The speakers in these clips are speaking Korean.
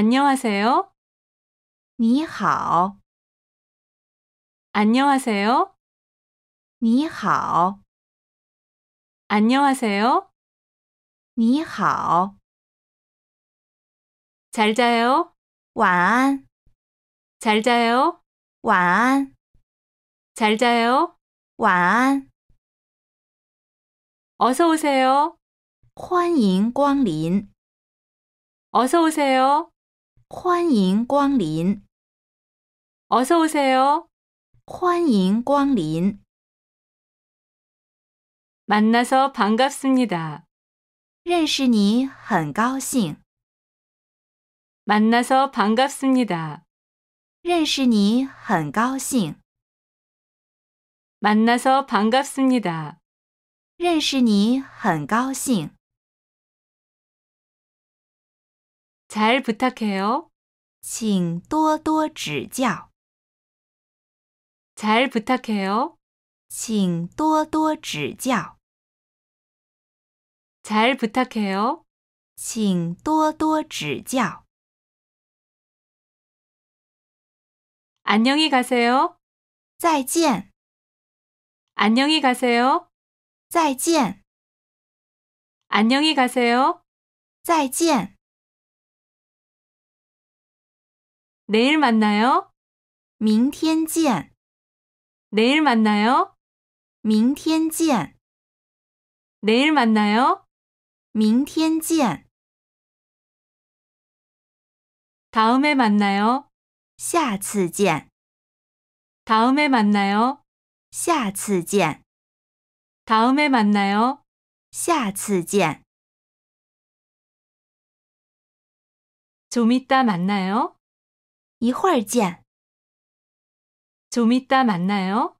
안녕하세요. 你好. 안녕하세요. 你好. 안녕하세요. 你好.잘 자요. 晚安.잘 자요. 晚安.잘 자요. 晚安. 어서 오세요. 欢迎光临. 어서 오세요. 欢迎光临。어서오세 요。 欢迎光临。만나서반갑습니 다。 认识你很高兴。만나서반갑습니 다。 认识你很高兴。만나서반갑습니 다。 认识你很高兴。잘 부탁해요. 请多多指教.잘 부탁해요. 请多多指教.잘 부탁해요. 请多多指教. 안녕히 가세요. 再见. 안녕히 가세요. 再见. 안녕히 가세요. 再见. 내일 만나요. 明天见. 내일 만나요. 明天见. 내일 만나요. 明天见. 다음에 만나요. 下次见. 다음에 만나요. 下次见. 다음에 만나요. 下次见.좀 이따 만나요. 一会儿见。좀 이따 만나요.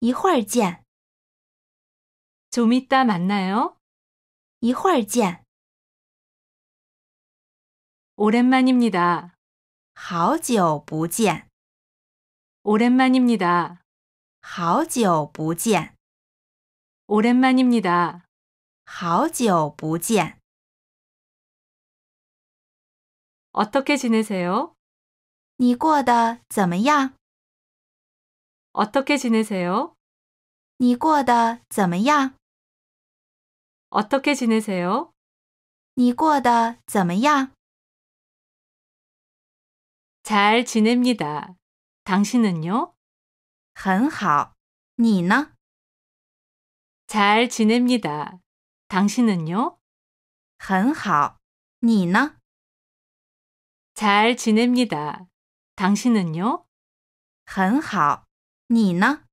一会见좀 이따 만나요. 一会见 오랜만입니다. 好久不见， 오랜만입니다. 好久不见， 오랜만입니다. 好久不见。 어떻게 지내세요? 你过得怎么样？ 어떻게 지내세요? 你过得怎么样？ 어떻게 지내세요? 你过得怎么样？잘 지냅니다. 당신은요? 很好，你呢？잘 지냅니다. 당신은요? 很好，你呢？잘 지냅니다. 당신은요? 很好.你呢?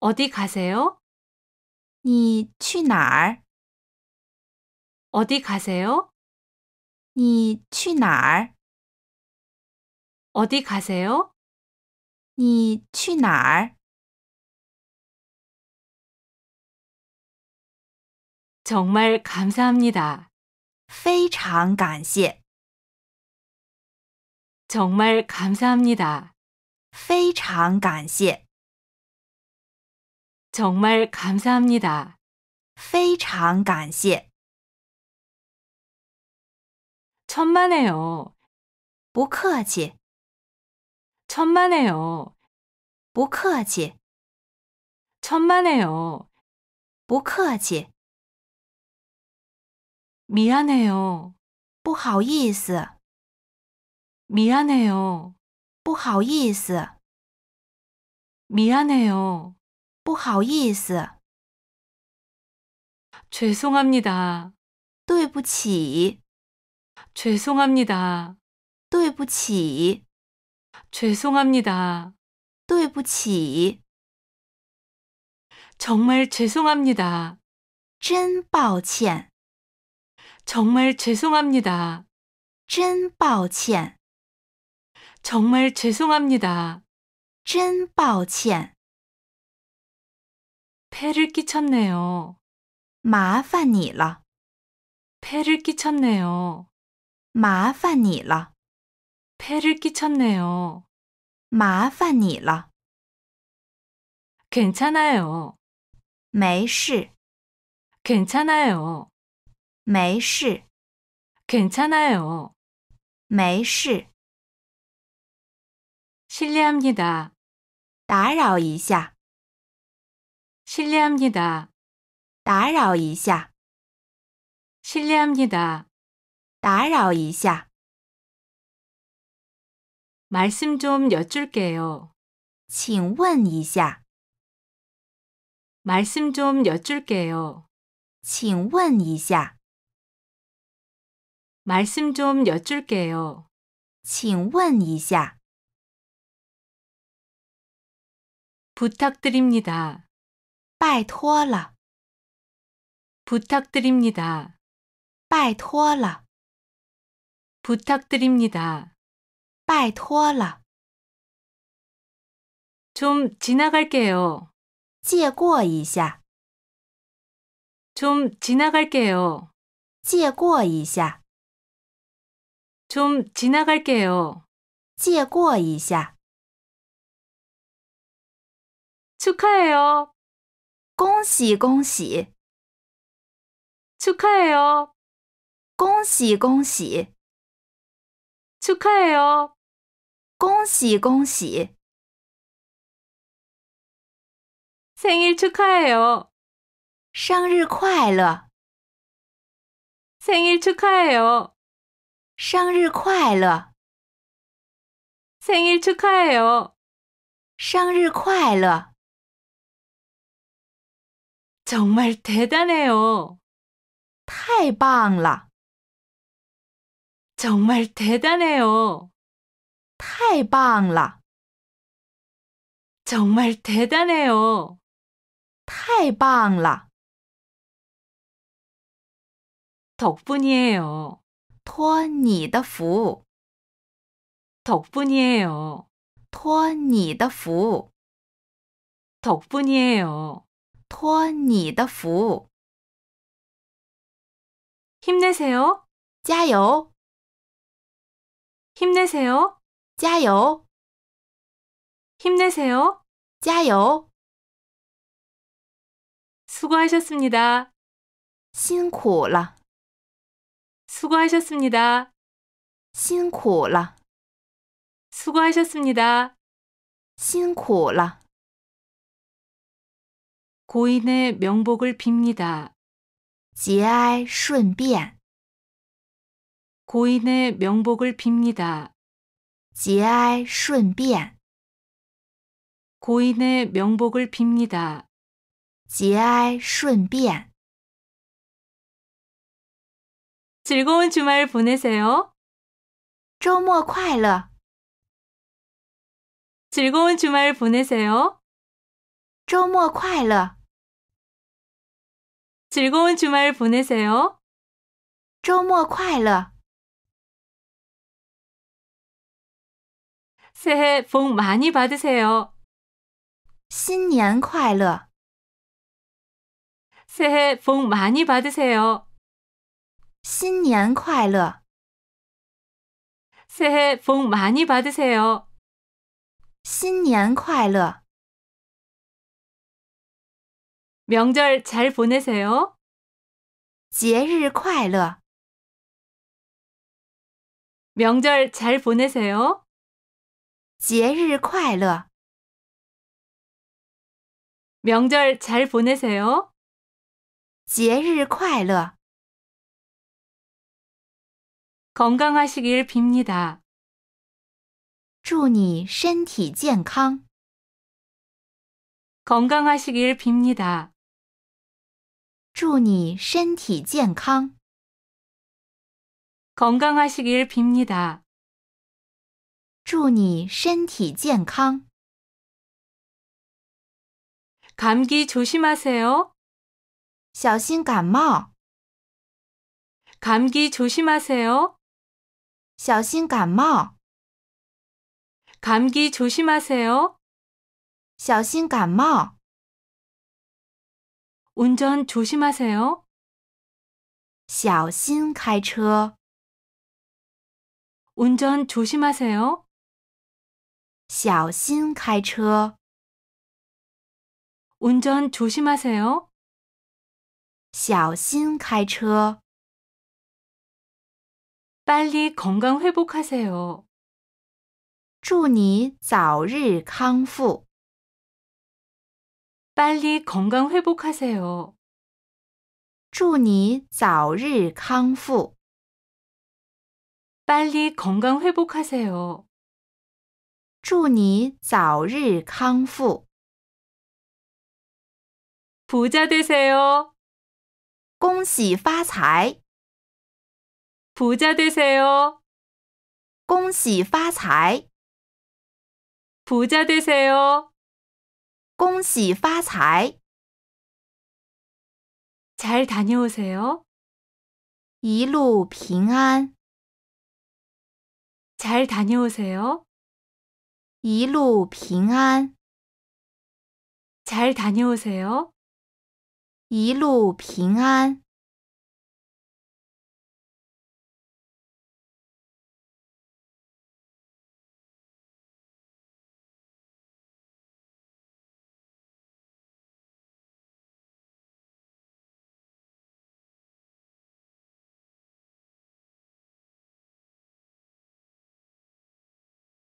어디 가세요? 你去哪儿? 어디 가세요? 你去哪儿? 어디 가세요? 你去哪儿? 정말 감사합니다. 非常感谢。 정말 감사합니다. 非常感谢. 정말 감사합니다. 非常感谢. 천만에요. 不客气. 천만에요. 不客气. 천만에요. 不客气. 미안해요. 不好意思.미안해 요， 不好意思。미안해 요， 不好意思。죄송합니 다， 对不起。죄송합니 다， 对不起。죄송합니 다， 对不起。정말죄송합니 다， 真抱歉。정말죄송합니 다， 真抱歉。 정말 죄송합니다. 真抱歉. 폐를 끼쳤네요. 麻烦你了. 폐를 끼쳤네요. 麻烦你了. 폐를 끼쳤네요. 麻烦你了. 괜찮아요. 没事. 괜찮아요. 没事. 괜찮아요. 没事. 실례합니다. 打扰一下. 실례합니다. 打扰一下. 실례합니다. 打扰一下. 말씀 좀 여쭐게요. 请问一下. 말씀 좀 여쭐게요. 请问一下. 말씀 좀 여쭐게요. 请问一下. 부탁드립니다. 拜托了. 부탁드립니다. 拜托了. 부탁드립니다. 拜托了.좀 지나갈게요. 借过一下.좀 지나갈게요. 借过一下.좀 지나갈게요. 借过一下.祝凯哟，恭喜恭喜！祝凯哟，恭喜恭喜！祝凯哟，恭喜恭喜！생일축하해 요， 生日快乐！생일축하해 요， 生日快乐！생일축하해 요， 生日快乐！ 정말 대단해요. 太棒라 정말 대단해요. 太棒라 정말 대단해요. 太棒라 덕분이에요. 托你的福. 덕분이에요. 托你的福. 덕분이에요. 托你的福，힘내세 요， 加油！힘내세 요， 加油！힘내세 요， 加油！수고하셨습니 다， 辛苦了。수고하셨습니 다， 辛苦了。수고하셨습니 다， 辛苦了。 고인의 명복을 빕니다. 节哀顺变. 고인의 명복을 빕니다. 节哀顺变. 고인의 명복을 빕니다. 节哀顺变. 즐거운 주말 보내세요. 周末快乐. 즐거운 주말 보내세요. 周末快乐. 즐거운 주말 보내세요. 周末快乐. 새해 복 많이 받으세요. 新年快乐. 새해 복 많이 받으세요. 新年快乐. 새해 복 많이 받으세요. 新年快乐. 명절 잘 보내세요. 节日快乐. 명절 잘 보내세요. 节日快乐. 명절 잘 보내세요. 节日快乐. 건강하시길 빕니다. 祝你身体健康. 건강하시길 빕니다. 祝你身体健康。건강하시길빕니 다。 祝你身体健康。감기조심하세 요， 小心感冒。감기조심하세 요， 小心感冒。감기조심하세 요， 小心感冒。 운전 조심하세요. 小心开车. 운전 조심하세요. 小心开车. 운전 조심하세요. 小心开车. 빨리 건강 회복하세요. 祝你早日康复。 빨리 건강 회복하세요. 祝你早日康复. 빨리 건강 회복하세요. 祝你早日康复. 부자 되세요. 恭喜发财. 부자 되세요. 恭喜发财. 부자 되세요. 恭喜发财.잘 다녀오세요. 一路平安.잘 다녀오세요. 一路平安.잘 다녀오세요. 一路平安.